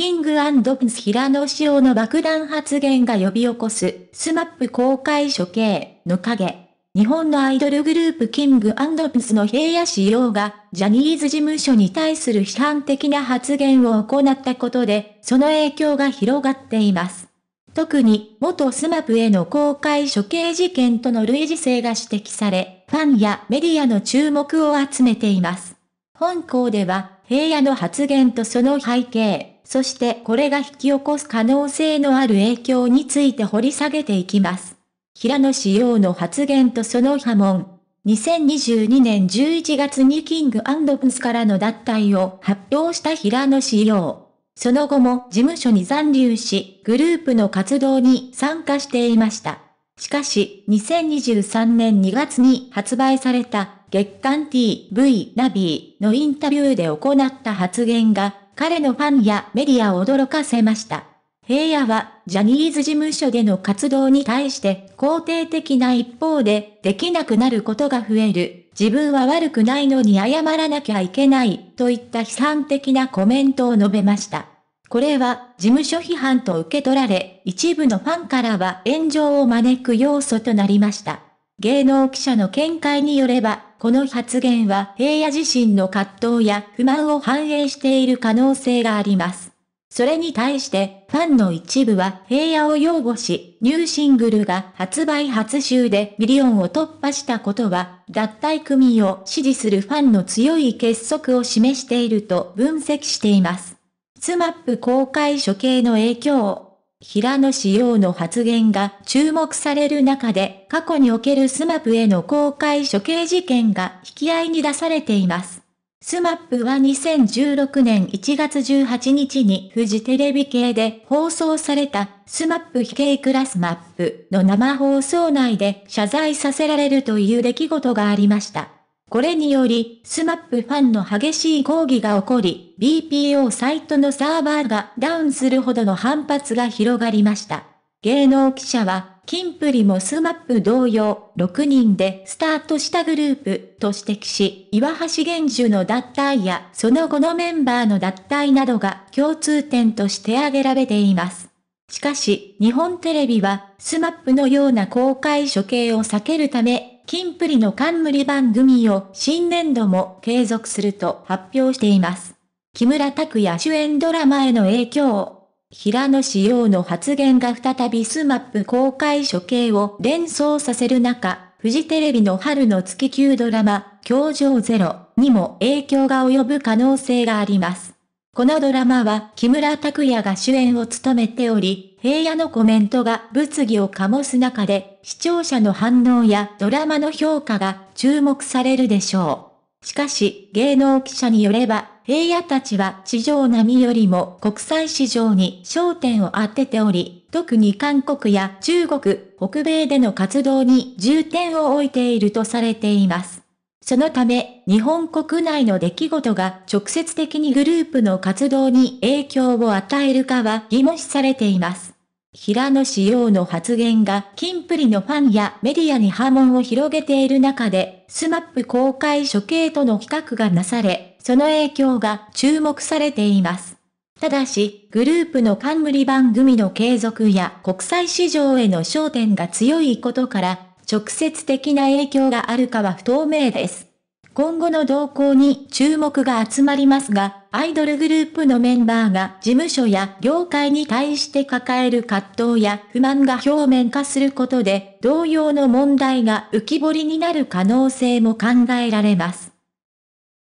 キングプリンス平野紫耀の爆弾発言が呼び起こす、スマップ公開処刑の影。日本のアイドルグループキングプドンスの平野紫耀が、ジャニーズ事務所に対する批判的な発言を行ったことで、その影響が広がっています。特に、元スマップへの公開処刑事件との類似性が指摘され、ファンやメディアの注目を集めています。本校では、平野の発言とその背景、そしてこれが引き起こす可能性のある影響について掘り下げていきます。平野紫用の発言とその波紋。2022年11月にキングプンスからの脱退を発表した平野紫用。その後も事務所に残留し、グループの活動に参加していました。しかし、2023年2月に発売された月間 TV ナビーのインタビューで行った発言が彼のファンやメディアを驚かせました。平野は、ジャニーズ事務所での活動に対して肯定的な一方で、できなくなることが増える。自分は悪くないのに謝らなきゃいけない、といった批判的なコメントを述べました。これは、事務所批判と受け取られ、一部のファンからは炎上を招く要素となりました。芸能記者の見解によれば、この発言は平野自身の葛藤や不満を反映している可能性があります。それに対して、ファンの一部は平野を擁護し、ニューシングルが発売初週でミリオンを突破したことは、脱退組を支持するファンの強い結束を示していると分析しています。スマップ公開処刑の影響平野紫耀の発言が注目される中で、過去におけるスマップへの公開処刑事件が引き合いに出されています。スマップは2016年1月18日にフジテレビ系で放送されたスマップ非警クラスマップの生放送内で謝罪させられるという出来事がありました。これにより、スマップファンの激しい抗議が起こり、BPO サイトのサーバーがダウンするほどの反発が広がりました。芸能記者は、キンプリもスマップ同様、6人でスタートしたグループと指摘し、岩橋玄樹の脱退やその後のメンバーの脱退などが共通点として挙げられています。しかし、日本テレビは、スマップのような公開処刑を避けるため、金プリの冠番組を新年度も継続すると発表しています。木村拓哉主演ドラマへの影響。平野紫耀の発言が再びスマップ公開処刑を連想させる中、フジテレビの春の月級ドラマ、教場ゼロにも影響が及ぶ可能性があります。このドラマは木村拓哉が主演を務めており、平野のコメントが物議を醸す中で、視聴者の反応やドラマの評価が注目されるでしょう。しかし、芸能記者によれば、平野たちは地上波よりも国際市場に焦点を当てており、特に韓国や中国、北米での活動に重点を置いているとされています。そのため、日本国内の出来事が直接的にグループの活動に影響を与えるかは疑問視されています。平野志耀の発言が金プリのファンやメディアに波紋を広げている中で、スマップ公開処刑との比較がなされ、その影響が注目されています。ただし、グループの冠番組の継続や国際市場への焦点が強いことから、直接的な影響があるかは不透明です。今後の動向に注目が集まりますが、アイドルグループのメンバーが事務所や業界に対して抱える葛藤や不満が表面化することで、同様の問題が浮き彫りになる可能性も考えられます。